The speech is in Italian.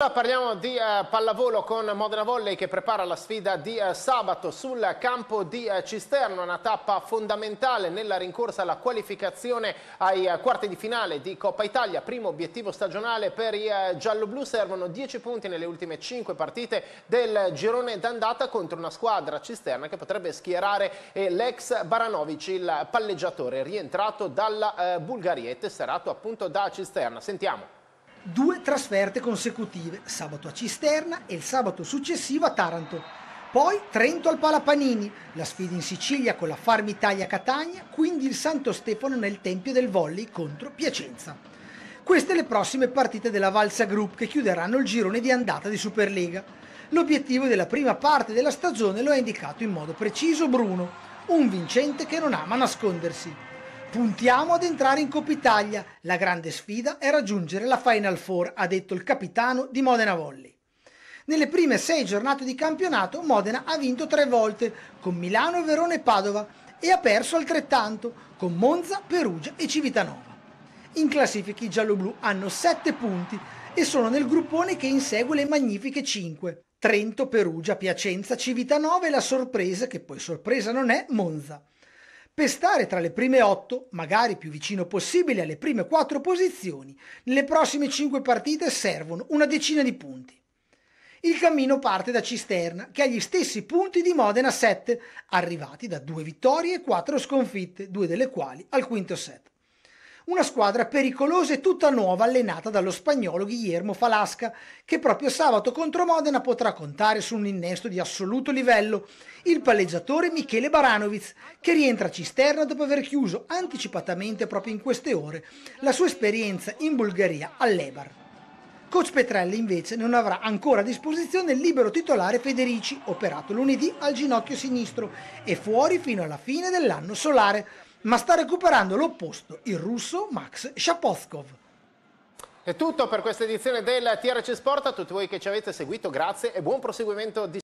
Ora parliamo di eh, pallavolo con Modena Volley che prepara la sfida di eh, sabato sul campo di eh, Cisterno, una tappa fondamentale nella rincorsa alla qualificazione ai eh, quarti di finale di Coppa Italia, primo obiettivo stagionale per i eh, gialloblu, servono 10 punti nelle ultime 5 partite del girone d'andata contro una squadra cisterna che potrebbe schierare eh, l'ex Baranovic, il palleggiatore rientrato dalla Bulgaria e tesserato appunto da Cisterna. Sentiamo due trasferte consecutive, sabato a Cisterna e il sabato successivo a Taranto. Poi Trento al Palapanini, la sfida in Sicilia con la Farm Italia Catania, quindi il Santo Stefano nel Tempio del Volley contro Piacenza. Queste le prossime partite della Valsa Group che chiuderanno il girone di andata di Superlega. L'obiettivo della prima parte della stagione lo ha indicato in modo preciso Bruno, un vincente che non ama nascondersi. Puntiamo ad entrare in Coppa Italia. La grande sfida è raggiungere la Final Four, ha detto il capitano di Modena Volley. Nelle prime sei giornate di campionato Modena ha vinto tre volte con Milano, Verona e Padova e ha perso altrettanto con Monza, Perugia e Civitanova. In classifica i gialloblu hanno sette punti e sono nel gruppone che insegue le magnifiche 5. Trento, Perugia, Piacenza, Civitanova e la sorpresa, che poi sorpresa non è, Monza per stare tra le prime 8, magari più vicino possibile alle prime 4 posizioni, nelle prossime 5 partite servono una decina di punti. Il cammino parte da Cisterna, che ha gli stessi punti di Modena 7, arrivati da due vittorie e quattro sconfitte, due delle quali al quinto set una squadra pericolosa e tutta nuova allenata dallo spagnolo Guillermo Falasca, che proprio sabato contro Modena potrà contare su un innesto di assoluto livello, il palleggiatore Michele Baranovic, che rientra a Cisterna dopo aver chiuso anticipatamente proprio in queste ore la sua esperienza in Bulgaria all'Ebar. Coach Petrelli invece non avrà ancora a disposizione il libero titolare Federici, operato lunedì al ginocchio sinistro e fuori fino alla fine dell'anno solare, ma sta recuperando l'opposto il russo Max Shapotkov. È tutto per questa edizione del TRC Sport, a tutti voi che ci avete seguito, grazie e buon proseguimento di